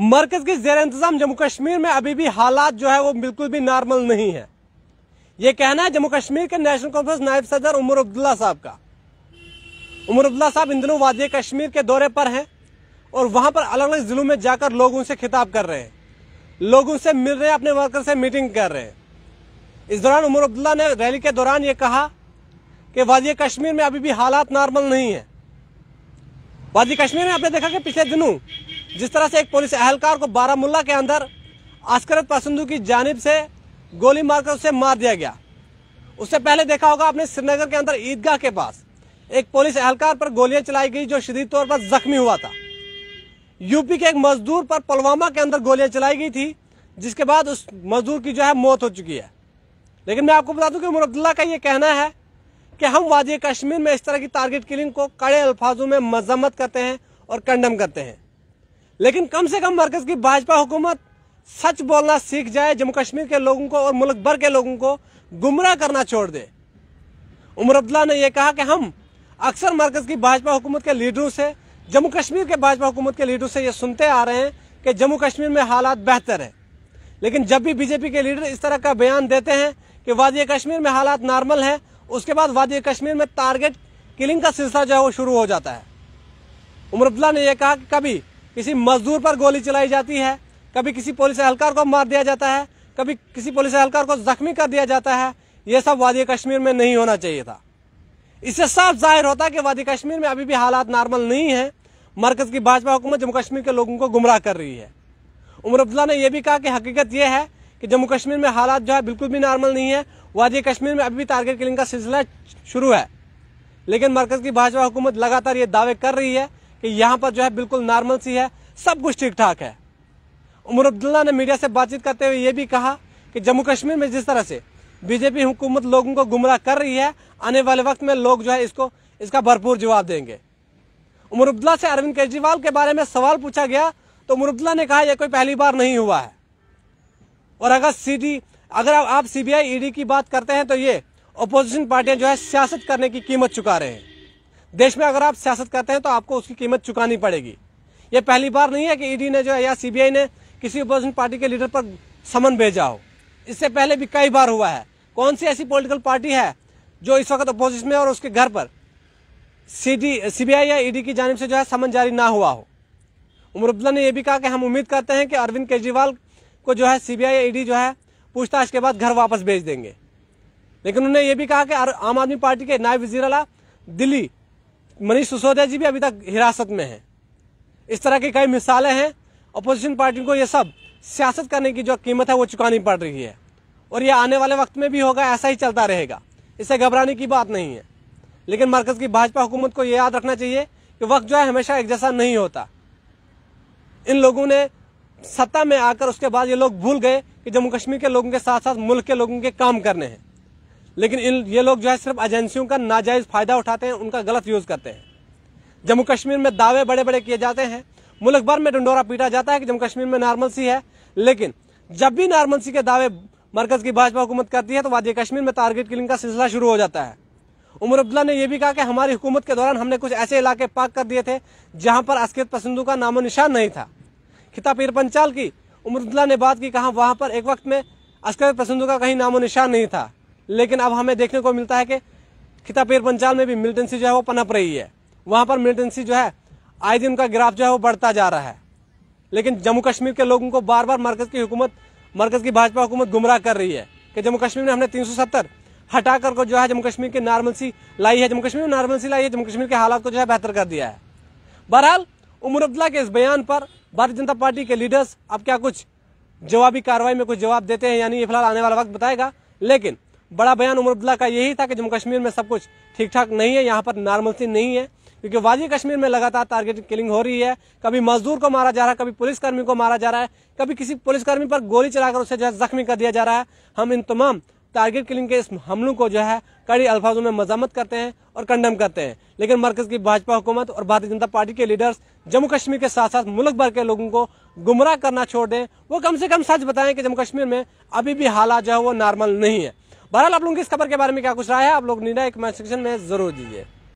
मरकज के जेर इंतजाम जम्मू कश्मीर में अभी भी हालात जो है वो बिल्कुल भी नॉर्मल नहीं है ये कहना है जम्मू कश्मीर के नेशनल कॉन्फ्रेंस नायब सदर उमर अब्दुल्ला साहब का उमर अब्दुल्ला साहब इन दिनों वादी कश्मीर के दौरे पर हैं और वहां पर अलग अलग जिलों में जाकर लोग उनसे खिताब कर रहे हैं लोग उनसे मिल रहे हैं अपने वर्कर से मीटिंग कर रहे हैं इस दौरान उमर अब्दुल्ला ने रैली के दौरान ये कहा कि वादी कश्मीर में अभी भी हालात नॉर्मल नहीं है वादी कश्मीर में आपने देखा कि पिछले दिनों जिस तरह से एक पुलिस एहलकार को बारामूला के अंदर अस्करत पसंदू की जानब से गोली मारकर उसे मार दिया गया उससे पहले देखा होगा आपने श्रीनगर के अंदर ईदगाह के पास एक पुलिस एहलकार पर गोलियां चलाई गई जो शदीद तौर पर जख्मी हुआ था यूपी के एक मजदूर पर पुलवामा के अंदर गोलियां चलाई गई थी जिसके बाद उस मजदूर की जो है मौत हो चुकी है लेकिन मैं आपको बता दूं कि उमर अब्दुल्ला का यह कहना है कि हम वादी कश्मीर में इस तरह की टारगेट किलिंग को कड़े अल्फाजों में मजम्मत करते हैं और कंडम करते हैं लेकिन कम से कम मरकज की भाजपा हुकूमत सच बोलना सीख जाए जम्मू कश्मीर के लोगों को और मुल्क भर के लोगों को गुमराह करना छोड़ दे उमर अब्दुल्ला ने यह कहा कि हम अक्सर मरकज की भाजपा हुकूमत के लीडरों से जम्मू कश्मीर के भाजपा हुकूमत के लीडरों से यह सुनते आ रहे हैं कि जम्मू कश्मीर में हालात बेहतर है लेकिन जब भी बीजेपी के लीडर इस तरह का बयान देते हैं कि वादी कश्मीर में हालात नॉर्मल है उसके बाद वादी कश्मीर में टारगेट किलिंग का सिलसिला जो है वो शुरू हो जाता है उमर अब्दुल्ला ने यह कहा कि कभी किसी मजदूर पर गोली चलाई जाती है कभी किसी पुलिस एहलकार को मार दिया जाता है कभी किसी पुलिस एहलकार को जख्मी कर दिया जाता है यह सब वादी कश्मीर में नहीं होना चाहिए था इससे साफ जाहिर होता है कि वादी कश्मीर में अभी भी हालात नॉर्मल नहीं है मरकज की भाजपा हुकूमत जम्मू कश्मीर के लोगों को गुमराह कर रही है उमर अब्दुल्ला ने यह भी कहा कि हकीकत यह है कि जम्मू कश्मीर में हालात जो है बिल्कुल भी नॉर्मल नहीं है वादी कश्मीर में अभी भी टारगेट किलिंग का सिलसिला शुरू है लेकिन मरकज की भाजपा हुकूमत लगातार ये दावे कर रही है कि यहाँ पर जो है बिल्कुल नॉर्मल सी है सब कुछ ठीक ठाक है उमर अब्दुल्ला ने मीडिया से बातचीत करते हुए ये भी कहा कि जम्मू कश्मीर में जिस तरह से बीजेपी हुकूमत लोगों को गुमराह कर रही है आने वाले वक्त में लोग जो है इसको इसका भरपूर जवाब देंगे उमर अब्दुल्ला से अरविंद केजरीवाल के बारे में सवाल पूछा गया तो उमर अब्दुल्ला ने कहा यह कोई पहली बार नहीं हुआ है और अगर सीडी अगर आप, सीबीआई ईडी e की बात करते हैं तो ये अपोजिशन पार्टियां जो है सियासत करने की कीमत चुका रहे हैं देश में अगर आप सियासत करते हैं तो आपको उसकी कीमत चुकानी पड़ेगी ये पहली बार नहीं है कि ईडी e ने जो है या सीबीआई ने किसी अपोजिशन पार्टी के लीडर पर समन भेजा हो इससे पहले भी कई बार हुआ है कौन सी ऐसी पॉलिटिकल पार्टी है जो इस वक्त अपोजिशन में और उसके घर पर सीडी सीबीआई या ईडी e की जानब से जो है समन जारी ना हुआ हो उमर अब्दुल्ला ने यह भी कहा कि हम उम्मीद करते हैं कि अरविंद केजरीवाल को जो है सीबीआई ईडी e जो है पूछताछ के बाद घर वापस भेज देंगे लेकिन उन्होंने ये भी कहा कि आम आदमी पार्टी के नायब वजीर अला दिल्ली मनीष सिसोदिया जी भी अभी तक हिरासत में हैं इस तरह की कई मिसालें हैं अपोजिशन पार्टी को ये सब सियासत करने की जो कीमत है वो चुकानी पड़ रही है और ये आने वाले वक्त में भी होगा ऐसा ही चलता रहेगा इससे घबराने की बात नहीं है लेकिन मरकज़ की भाजपा हुकूमत को यह याद रखना चाहिए कि वक्त जो है हमेशा एक जैसा नहीं होता इन लोगों ने सत्ता में आकर उसके बाद ये लोग भूल गए कि जम्मू कश्मीर के लोगों के साथ साथ मुल्क के लोगों के काम करने हैं लेकिन इन ये लोग जो है सिर्फ एजेंसियों का नाजायज़ फ़ायदा उठाते हैं उनका गलत यूज़ करते हैं जम्मू कश्मीर में दावे बड़े बड़े किए जाते हैं मुल्क भर में डंडोरा पीटा जाता है कि जम्मू कश्मीर में नॉर्मलसी है लेकिन जब भी नॉर्मलसी के दावे मरकज़ की भाजपा हुकूमत करती है तो वादी कश्मीर में टारगेट किलिंग का सिलसिला शुरू हो जाता है उमर अब्दुल्ला ने यह भी कहा कि हमारी हुकूमत के दौरान हमने कुछ ऐसे इलाके पाक कर दिए थे जहां पर असकित पसंदू का नामो निशान नहीं था खिता पीर पंचाल की उमरुद्दुल्ला ने बात की कहा वहाँ पर एक वक्त में अस्कर पसंदू का कहीं नामो निशान नहीं था लेकिन अब हमें देखने को मिलता है कि खिताब पीर पंचाल में भी मिलिटेंसी जो है वो पनप रही है वहाँ पर मिलिटेंसी जो है आए दिन का ग्राफ जो है वो बढ़ता जा रहा है लेकिन जम्मू कश्मीर के लोगों को बार बार मरकज़ की हुकूमत मरकज़ की भाजपा हुकूमत गुमराह कर रही है कि जम्मू कश्मीर में हमने 370 हटा कर को जो है जम्मू कश्मीर की नॉर्मलसी लाई है जम्मू कश्मीर में नॉर्मलसी लाई है जम्मू कश्मीर के हालात को जो है बेहतर कर दिया है बहरहाल उमर अब्दुल्ला के इस बयान पर भारतीय जनता पार्टी के लीडर्स अब क्या कुछ जवाबी कार्रवाई में कुछ जवाब देते हैं यानी ये फिलहाल आने वाला वक्त बताएगा लेकिन बड़ा बयान उमर अब्दुल्ला का यही था कि जम्मू कश्मीर में सब कुछ ठीक ठाक नहीं है यहाँ पर नॉर्मलसी नहीं है क्योंकि वाजी कश्मीर में लगातार टारगेट किलिंग हो रही है कभी मजदूर को मारा जा रहा है कभी पुलिसकर्मी को मारा जा रहा है कभी किसी पुलिसकर्मी पर गोली चलाकर उसे जो है जख्मी कर दिया जा रहा है हम इन तमाम टारगेट किलिंग के इस हमलों को जो है कड़ी अल्फाजों में मजामत करते हैं और कंडम करते हैं लेकिन मरकज की भाजपा हुकूमत और भारतीय जनता पार्टी के लीडर्स जम्मू कश्मीर के साथ साथ मुल्क भर के लोगों को गुमराह करना छोड़ दें वो कम से कम सच बताएं कि जम्मू कश्मीर में अभी भी हालात जो है वो नॉर्मल नहीं है बहरहाल आप लोगों की इस खबर के बारे में क्या कुछ राय है आप लोग निर्णय कमेंट सेक्शन में जरूर दीजिए